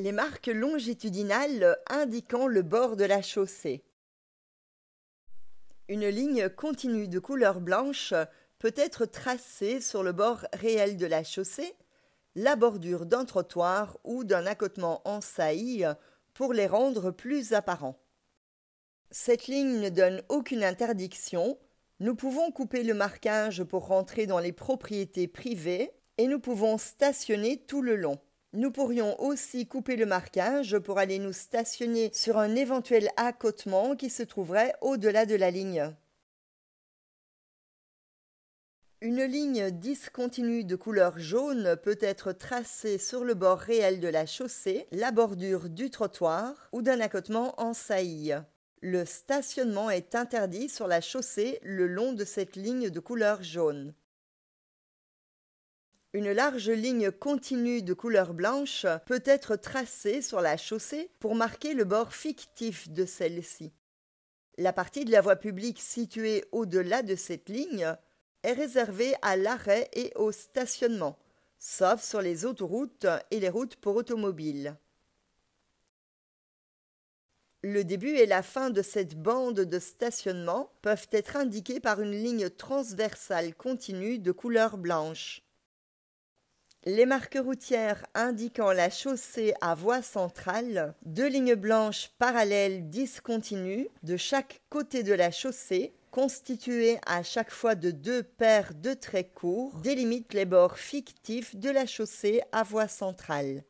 les marques longitudinales indiquant le bord de la chaussée. Une ligne continue de couleur blanche peut être tracée sur le bord réel de la chaussée, la bordure d'un trottoir ou d'un accotement en saillie pour les rendre plus apparents. Cette ligne ne donne aucune interdiction. Nous pouvons couper le marquage pour rentrer dans les propriétés privées et nous pouvons stationner tout le long. Nous pourrions aussi couper le marquage pour aller nous stationner sur un éventuel accotement qui se trouverait au-delà de la ligne. Une ligne discontinue de couleur jaune peut être tracée sur le bord réel de la chaussée, la bordure du trottoir ou d'un accotement en saillie. Le stationnement est interdit sur la chaussée le long de cette ligne de couleur jaune. Une large ligne continue de couleur blanche peut être tracée sur la chaussée pour marquer le bord fictif de celle-ci. La partie de la voie publique située au-delà de cette ligne est réservée à l'arrêt et au stationnement, sauf sur les autoroutes et les routes pour automobiles. Le début et la fin de cette bande de stationnement peuvent être indiqués par une ligne transversale continue de couleur blanche. Les marques routières indiquant la chaussée à voie centrale, deux lignes blanches parallèles discontinues de chaque côté de la chaussée, constituées à chaque fois de deux paires de traits courts, délimitent les bords fictifs de la chaussée à voie centrale.